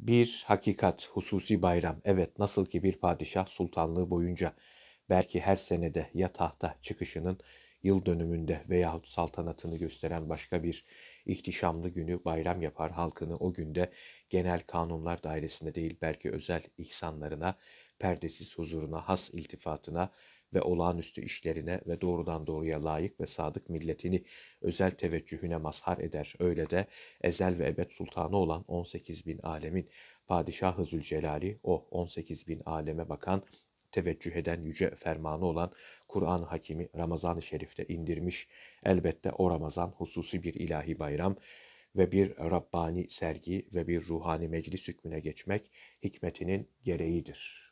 bir hakikat, hususi bayram. Evet nasıl ki bir padişah sultanlığı boyunca belki her senede ya tahta çıkışının yıl dönümünde veyahut saltanatını gösteren başka bir ihtişamlı günü bayram yapar halkını o günde genel kanunlar dairesinde değil belki özel ihsanlarına, perdesiz huzuruna, has iltifatına ve olağanüstü işlerine ve doğrudan doğruya layık ve sadık milletini özel teveccühüne mazhar eder. Öyle de ezel ve ebed sultanı olan 18 bin alemin Padişahı Zülcelali o 18 bin aleme bakan teveccüh eden yüce fermanı olan Kur'an Hakimi Ramazan-ı Şerif'te indirmiş. Elbette o Ramazan hususi bir ilahi bayram ve bir Rabbani sergi ve bir ruhani meclis hükmüne geçmek hikmetinin gereğidir.''